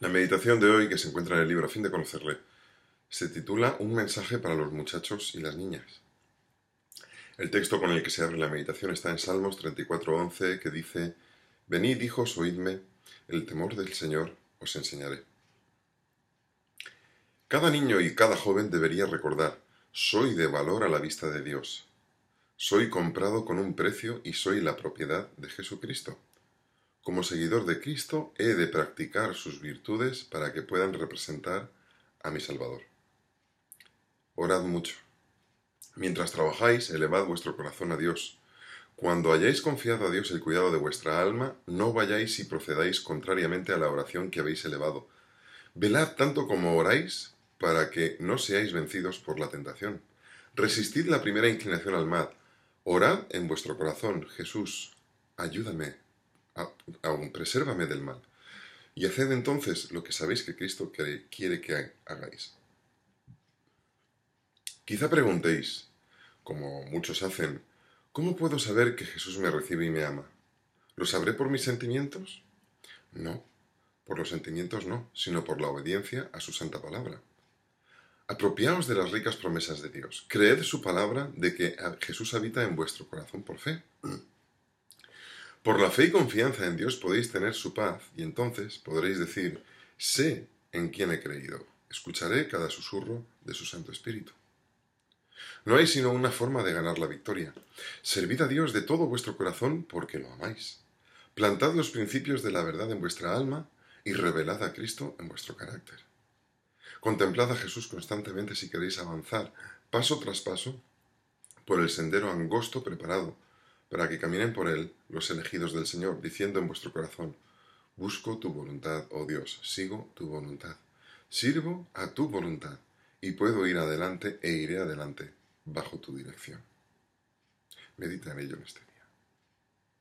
La meditación de hoy, que se encuentra en el libro A fin de conocerle, se titula Un mensaje para los muchachos y las niñas. El texto con el que se abre la meditación está en Salmos 34.11, que dice, Venid, hijos, oídme, el temor del Señor os enseñaré. Cada niño y cada joven debería recordar, soy de valor a la vista de Dios, soy comprado con un precio y soy la propiedad de Jesucristo. Como seguidor de Cristo, he de practicar sus virtudes para que puedan representar a mi Salvador. Orad mucho. Mientras trabajáis, elevad vuestro corazón a Dios. Cuando hayáis confiado a Dios el cuidado de vuestra alma, no vayáis y procedáis contrariamente a la oración que habéis elevado. Velad tanto como oráis para que no seáis vencidos por la tentación. Resistid la primera inclinación al mal. Orad en vuestro corazón, Jesús, ayúdame aún presérvame del mal. Y haced entonces lo que sabéis que Cristo quiere que hagáis. Quizá preguntéis, como muchos hacen, ¿cómo puedo saber que Jesús me recibe y me ama? ¿Lo sabré por mis sentimientos? No, por los sentimientos no, sino por la obediencia a su santa palabra. Apropiaos de las ricas promesas de Dios. Creed su palabra de que ah, Jesús habita en vuestro corazón por fe. Por la fe y confianza en Dios podéis tener su paz y entonces podréis decir, sé en quién he creído, escucharé cada susurro de su Santo Espíritu. No hay sino una forma de ganar la victoria. Servid a Dios de todo vuestro corazón porque lo amáis. Plantad los principios de la verdad en vuestra alma y revelad a Cristo en vuestro carácter. Contemplad a Jesús constantemente si queréis avanzar, paso tras paso, por el sendero angosto preparado para que caminen por él los elegidos del Señor, diciendo en vuestro corazón, Busco tu voluntad, oh Dios, sigo tu voluntad, sirvo a tu voluntad, y puedo ir adelante e iré adelante bajo tu dirección. Medita en ello, este.